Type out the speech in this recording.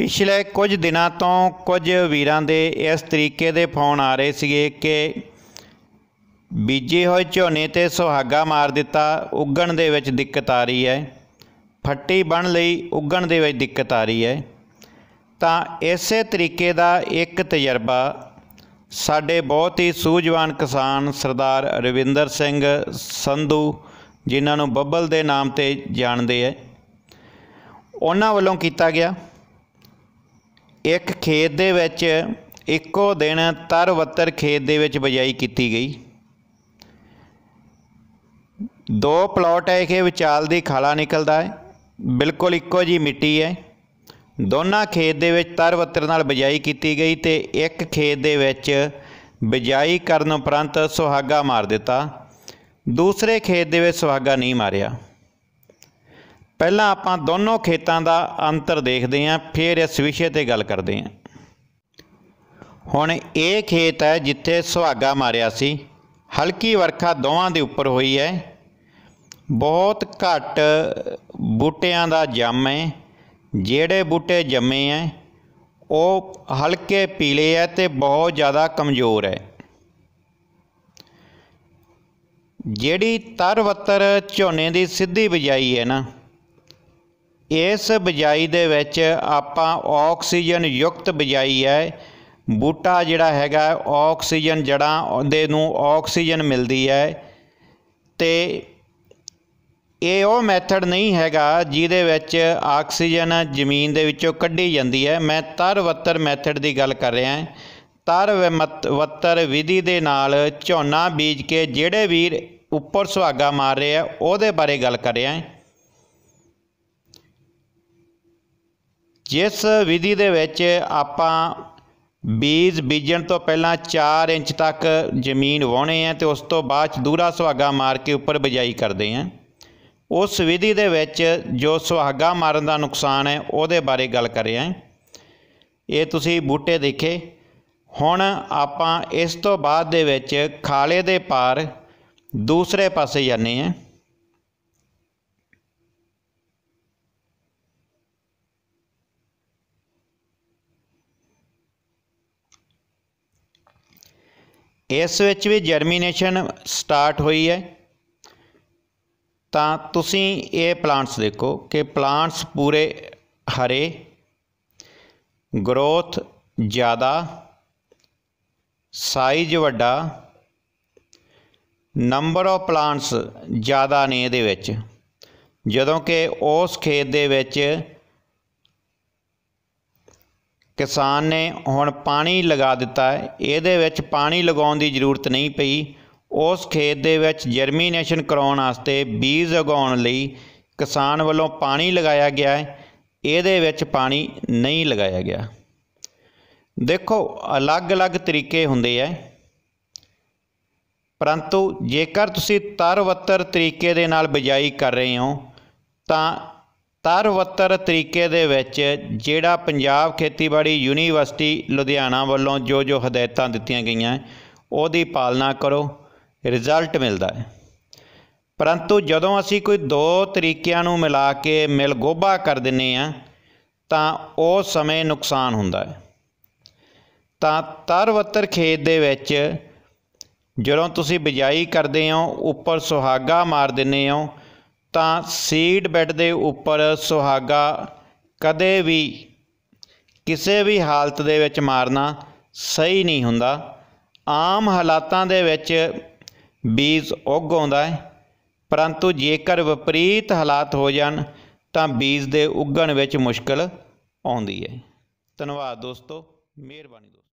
ਪਿਛਲੇ ਕੁਝ ਦਿਨਾਂ ਤੋਂ ਕੁਝ ਵੀਰਾਂ ਦੇ ਇਸ ਤਰੀਕੇ ਦੇ ਫੋਨ ਆ ਰਹੇ ਸੀਗੇ ਕਿ ਬੀਜੇ ਹੋਏ ਝੋਨੇ ਤੇ ਸੁਹਾਗਾ ਮਾਰ ਦਿੱਤਾ ਉੱਗਣ ਦੇ ਵਿੱਚ ਦਿੱਕਤ ਆ ਰਹੀ ਹੈ ਫੱਟੀ ਬਣ ਲਈ ਉੱਗਣ ਦੇ ਵਿੱਚ ਦਿੱਕਤ ਆ ਰਹੀ ਹੈ ਤਾਂ ਇਸੇ ਤਰੀਕੇ ਦਾ ਇੱਕ ਤਜਰਬਾ ਸਾਡੇ ਬਹੁਤ ਹੀ ਸੂਝਵਾਨ ਕਿਸਾਨ ਸਰਦਾਰ ਰਵਿੰਦਰ ਸਿੰਘ ਸੰਧੂ ਜਿਨ੍ਹਾਂ ਨੂੰ ਬੱਬਲ ਦੇ ਨਾਮ ਤੇ ਜਾਣਦੇ ਐ ਉਹਨਾਂ ਵੱਲੋਂ ਕੀਤਾ ਗਿਆ ਇੱਕ ਖੇਤ ਦੇ ਵਿੱਚ ਇੱਕੋ ਦਿਨ ਤਰਵੱਤਰ ਖੇਤ ਦੇ ਵਿੱਚ ਬਜਾਈ ਕੀਤੀ ਗਈ ਦੋ ਪਲਾਟ ਹੈ ਕਿ ਵਿਚਾਲ ਦੀ ਖਾਲਾ ਨਿਕਲਦਾ ਹੈ ਬਿਲਕੁਲ ਇੱਕੋ ਜੀ ਮਿੱਟੀ ਹੈ ਦੋਨਾਂ ਖੇਤ ਦੇ ਵਿੱਚ ਤਰਵੱਤਰ ਨਾਲ ਬਜਾਈ ਕੀਤੀ ਗਈ ਤੇ ਇੱਕ ਖੇਤ ਦੇ ਵਿੱਚ ਬਜਾਈ ਕਰਨ ਉਪਰੰਤ ਸੁਹਾਗਾ ਮਾਰ ਦਿੱਤਾ ਦੂਸਰੇ ਖੇਤ ਦੇ ਵਿੱਚ ਸੁਹਾਗਾ ਨਹੀਂ ਮਾਰਿਆ ਪਹਿਲਾਂ ਆਪਾਂ ਦੋਨੋਂ ਖੇਤਾਂ ਦਾ ਅੰਤਰ ਦੇਖਦੇ ਹਾਂ ਫਿਰ ਇਸ ਵਿਸ਼ੇ ਤੇ ਗੱਲ ਕਰਦੇ ਹਾਂ ਹੁਣ ਇਹ ਖੇਤ ਹੈ ਜਿੱਥੇ ਸੁਹਾਗਾ ਮਾਰਿਆ ਸੀ ਹਲਕੀ ਵਰਖਾ ਦੋਵਾਂ ਦੇ ਉੱਪਰ ਹੋਈ ਹੈ ਬਹੁਤ ਘੱਟ ਬੂਟਿਆਂ ਦਾ ਜੰਮ ਹੈ ਜਿਹੜੇ ਬੂਟੇ ਜੰਮੇ ਐ ਉਹ ਹਲਕੇ ਪੀਲੇ ਐ ਤੇ ਬਹੁਤ ਜ਼ਿਆਦਾ ਕਮਜ਼ੋਰ ਐ ਜਿਹੜੀ ਤਰਵਤਰ ਝੋਨੇ ਦੀ ਸਿੱਧੀ ਬਜਾਈ ਹੈ ਨਾ ਇਸ ਬਜਾਈ ਦੇ ਵਿੱਚ ਆਪਾਂ ਆਕਸੀਜਨ ਯੁਕਤ ਬਜਾਈ ਹੈ ਬੂਟਾ ਜਿਹੜਾ ਹੈਗਾ ਆਕਸੀਜਨ ਜੜਾਂ ਦੇ ਨੂੰ ਆਕਸੀਜਨ ਮਿਲਦੀ ਹੈ ਤੇ ਇਹ ਉਹ ਮੈਥਡ ਨਹੀਂ ਹੈਗਾ ਜਿਹਦੇ ਵਿੱਚ ਆਕਸੀਜਨ ਜ਼ਮੀਨ ਦੇ ਵਿੱਚੋਂ ਕੱਢੀ ਜਾਂਦੀ ਹੈ ਮੈਂ ਤਰਵੱਤਰ ਮੈਥਡ ਦੀ ਗੱਲ ਕਰ ਰਿਹਾ ਹਾਂ ਤਰਵੱਤਰ ਵਿਧੀ ਦੇ ਨਾਲ ਝੋਨਾ ਬੀਜ ਕੇ ਜਿਹੜੇ ਵੀਰ ਉੱਪਰ ਸੁਹਾਗਾ ਮਾਰ ਰਿਹਾ ਉਹਦੇ ਬਾਰੇ ਗੱਲ ਕਰ ਰਿਹਾ ਹਾਂ ਜਿਸ ਵਿਧੀ ਦੇ ਵਿੱਚ ਆਪਾਂ ਬੀਜ ਬੀਜਣ ਤੋਂ ਪਹਿਲਾਂ 4 ਇੰਚ ਤੱਕ ਜ਼ਮੀਨ ਵਾਹਣੇ ਆ ਤੇ ਉਸ ਤੋਂ ਬਾਅਦ ਦੂਰਾ ਸੁਹਾਗਾ ਮਾਰ ਕੇ ਉੱਪਰ ਬਜਾਈ ਕਰਦੇ ਆ ਉਸ ਵਿਧੀ ਦੇ ਵਿੱਚ ਜੋ ਸੁਹਾਗਾ ਮਾਰਨ ਦਾ ਨੁਕਸਾਨ ਹੈ ਉਹਦੇ ਬਾਰੇ ਗੱਲ ਕਰਿਆ ਇਹ ਤੁਸੀਂ ਬੂਟੇ ਦੇਖੇ ਹੁਣ ਆਪਾਂ ਇਸ ਤੋਂ ਬਾਅਦ ਦੇ ਵਿੱਚ ਖਾਲੇ ਦੇ ਪਾਰ ਦੂਸਰੇ ਪਾਸੇ ਜਾਂਦੇ ਆ ਇਸ ਵਿੱਚ ਵੀ ਜਰਮੀਨੇਸ਼ਨ ਸਟਾਰਟ ਹੋਈ ਹੈ ਤਾਂ ਤੁਸੀਂ ਇਹ ਪਲਾਂਟਸ ਦੇਖੋ ਕਿ ਪਲਾਂਟਸ ਪੂਰੇ ਹਰੇ ਗਰੋਥ ਜ਼ਿਆਦਾ ਸਾਈਜ਼ ਵੱਡਾ ਨੰਬਰ ਆਫ ਪਲਾਂਟਸ ਜ਼ਿਆਦਾ ਨੇ ਇਹਦੇ ਵਿੱਚ ਜਦੋਂ ਕਿ ਉਸ ਖੇਤ ਦੇ ਵਿੱਚ ਕਿਸਾਨ ਨੇ ਹੁਣ ਪਾਣੀ ਲਗਾ ਦਿੱਤਾ ਇਹਦੇ ਵਿੱਚ ਪਾਣੀ ਲਗਾਉਣ ਦੀ ਜ਼ਰੂਰਤ ਨਹੀਂ ਪਈ ਉਸ ਖੇਤ ਦੇ ਵਿੱਚ ਜਰਮੀਨੇਸ਼ਨ ਕਰਾਉਣ ਵਾਸਤੇ ਬੀਜ ਉਗਾਉਣ ਲਈ ਕਿਸਾਨ ਵੱਲੋਂ ਪਾਣੀ ਲਗਾਇਆ ਗਿਆ ਹੈ ਇਹਦੇ ਵਿੱਚ ਪਾਣੀ ਨਹੀਂ ਲਗਾਇਆ ਗਿਆ ਦੇਖੋ ਅਲੱਗ-ਅਲੱਗ ਤਰੀਕੇ ਹੁੰਦੇ ਆ ਪਰੰਤੂ ਜੇਕਰ ਤੁਸੀਂ ਤਰਵੱਤਰ ਤਰੀਕੇ ਦੇ ਨਾਲ ਬਿਜਾਈ ਕਰ ਰਹੇ ਹੋ ਤਾਂ ਤਰਵੱਤਰ ਤਰੀਕੇ ਦੇ ਵਿੱਚ ਜਿਹੜਾ ਪੰਜਾਬ ਖੇਤੀਬਾੜੀ ਯੂਨੀਵਰਸਿਟੀ ਲੁਧਿਆਣਾ ਵੱਲੋਂ ਜੋ ਜੋ ਹਦਾਇਤਾਂ ਦਿੱਤੀਆਂ ਗਈਆਂ ਉਹਦੀ ਪਾਲਣਾ ਕਰੋ ਰਿਜ਼ਲਟ ਮਿਲਦਾ ਹੈ ਪਰੰਤੂ ਜਦੋਂ ਅਸੀਂ ਕੋਈ ਦੋ ਤਰੀਕਿਆਂ ਨੂੰ ਮਿਲਾ ਕੇ ਮਿਲਗੋਭਾ ਕਰ ਦਿੰਨੇ ਆ ਤਾਂ ਉਹ ਸਮੇਂ ਨੁਕਸਾਨ ਹੁੰਦਾ ਹੈ ਤਾਂ ਤਰਵੱਤਰ ਖੇਤ ਦੇ ਵਿੱਚ ਜਦੋਂ ਤੁਸੀਂ ਬਿਜਾਈ ਕਰਦੇ ਹੋ ਉੱਪਰ ਸੁਹਾਗਾ ਮਾਰ ਦਿੰਨੇ ਹੋ ਤਾਂ ਸੀਡ ਬੈੱਡ ਦੇ ਉੱਪਰ ਸੁਹਾਗਾ ਕਦੇ ਵੀ ਕਿਸੇ ਵੀ ਹਾਲਤ ਦੇ ਵਿੱਚ ਮਾਰਨਾ ਸਹੀ ਨਹੀਂ ਹੁੰਦਾ ਆਮ ਹਾਲਾਤਾਂ ਦੇ ਵਿੱਚ ਬੀਜ ਉੱਗ ਆਉਂਦਾ ਹੈ ਪਰੰਤੂ ਜੇਕਰ ਵਿਪਰੀਤ ਹਾਲਾਤ ਹੋ ਜਾਣ ਤਾਂ ਬੀਜ ਦੇ ਉੱਗਣ ਵਿੱਚ ਮੁਸ਼ਕਲ ਆਉਂਦੀ ਹੈ ਧੰਨਵਾਦ ਦੋਸਤੋ ਮਿਹਰਬਾਨੀ